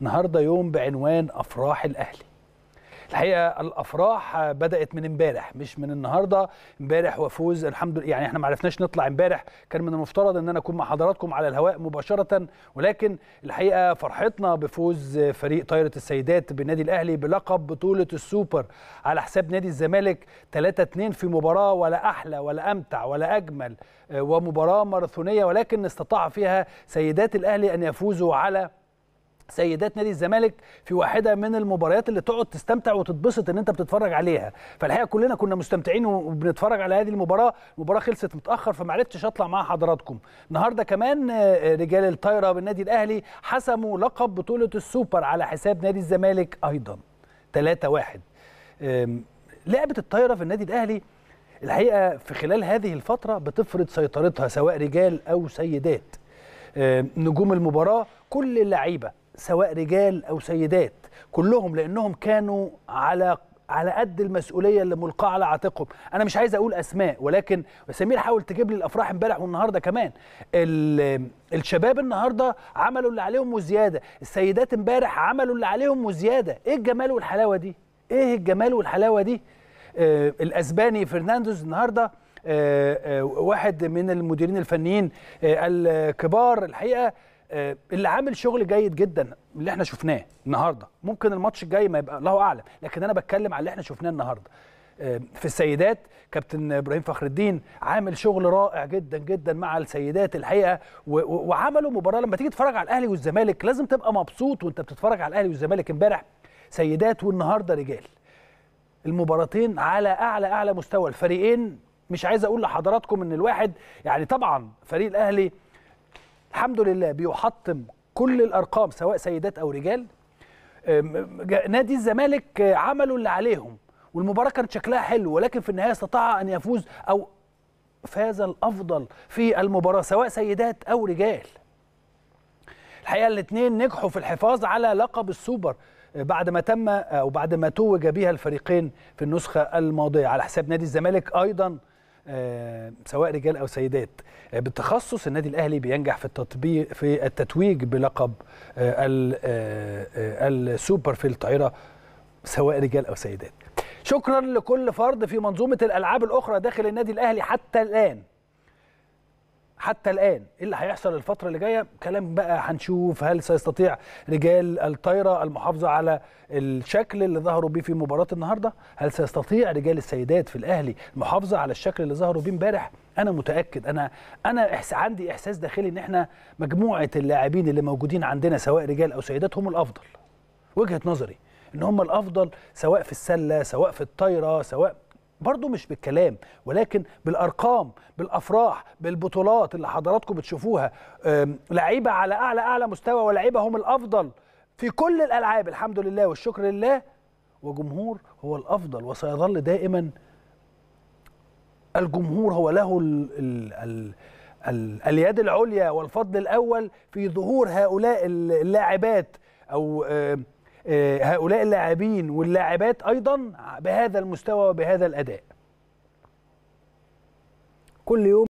النهارده يوم بعنوان افراح الاهلي الحقيقه الافراح بدات من امبارح مش من النهارده امبارح وفوز الحمد لله يعني احنا ما عرفناش نطلع امبارح كان من المفترض ان انا اكون مع حضراتكم على الهواء مباشره ولكن الحقيقه فرحتنا بفوز فريق طايره السيدات بالنادي الاهلي بلقب بطوله السوبر على حساب نادي الزمالك 3 2 في مباراه ولا احلى ولا امتع ولا اجمل آه، ومباراه ماراثونيه ولكن استطاع فيها سيدات الاهلي ان يفوزوا على سيدات نادي الزمالك في واحده من المباريات اللي تقعد تستمتع وتتبسط ان انت بتتفرج عليها فالحقيقه كلنا كنا مستمتعين وبنتفرج على هذه المباراه المباراه خلصت متاخر فما عرفتش اطلع مع حضراتكم النهارده كمان آه، رجال الطايره بالنادي الاهلي حسموا لقب بطوله السوبر على حساب نادي الزمالك ايضا 3 1 لعبه الطايره في النادي الاهلي الحقيقه في خلال هذه الفتره بتفرض سيطرتها سواء رجال او سيدات نجوم المباراه كل اللعيبه سواء رجال او سيدات كلهم لانهم كانوا على على قد المسؤوليه اللي ملقاه على عاتقهم انا مش عايز اقول اسماء ولكن سمير حاول تجيب لي الافراح امبارح والنهارده كمان الشباب النهارده عملوا اللي عليهم وزياده السيدات امبارح عملوا اللي عليهم وزياده ايه الجمال والحلاوه دي ايه الجمال والحلاوه دي آه الاسباني فرناندوز النهارده آه آه واحد من المديرين الفنيين آه، الكبار الحقيقه آه، اللي عامل شغل جيد جدا اللي احنا شفناه النهارده ممكن الماتش الجاي ما يبقى الله اعلم لكن انا بتكلم على اللي احنا شفناه النهارده آه، في السيدات كابتن ابراهيم فخر الدين عامل شغل رائع جدا جدا مع السيدات الحقيقه وعملوا مباراه لما تيجي تتفرج على الاهلي والزمالك لازم تبقى مبسوط وانت بتتفرج على الاهلي والزمالك امبارح سيدات والنهارده رجال المباراتين على اعلى اعلى مستوى الفريقين مش عايز اقول لحضراتكم ان الواحد يعني طبعا فريق الاهلي الحمد لله بيحطم كل الارقام سواء سيدات او رجال نادي الزمالك آه، عملوا اللي عليهم والمباراه كانت شكلها حلو ولكن في النهايه استطاع ان يفوز او فاز الافضل في المباراه سواء سيدات او رجال الحقيقه الاثنين نجحوا في الحفاظ على لقب السوبر آه، بعد ما تم آه، او بعد ما توج بها الفريقين في النسخه الماضيه على حساب نادي الزمالك ايضا آه، سواء رجال او سيدات آه، بالتخصص النادي الاهلي بينجح في التطبيق في التتويج بلقب آه، السوبر في الطائره سواء رجال او سيدات شكرا لكل فرد في منظومه الالعاب الاخرى داخل النادي الاهلي حتى الان حتى الان ايه اللي هيحصل الفتره اللي جايه كلام بقى هنشوف هل سيستطيع رجال الطايره المحافظه على الشكل اللي ظهروا بيه في مباراه النهارده هل سيستطيع رجال السيدات في الاهلي المحافظه على الشكل اللي ظهروا بيه امبارح انا متاكد انا انا إحس عندي احساس داخلي ان احنا مجموعه اللاعبين اللي موجودين عندنا سواء رجال او سيدات هم الافضل وجهه نظري ان هم الافضل سواء في السله سواء في الطايره سواء برضو مش بالكلام ولكن بالارقام بالافراح بالبطولات اللي حضراتكم بتشوفوها لعيبه على اعلى اعلى مستوى ولاعيبه هم الافضل في كل الالعاب الحمد لله والشكر لله وجمهور هو الافضل وسيظل دائما الجمهور هو له الـ ال ال ال اليد العليا والفضل الاول في ظهور هؤلاء اللاعبات او آه، هؤلاء اللاعبين واللاعبات ايضا بهذا المستوى وبهذا الاداء كل يوم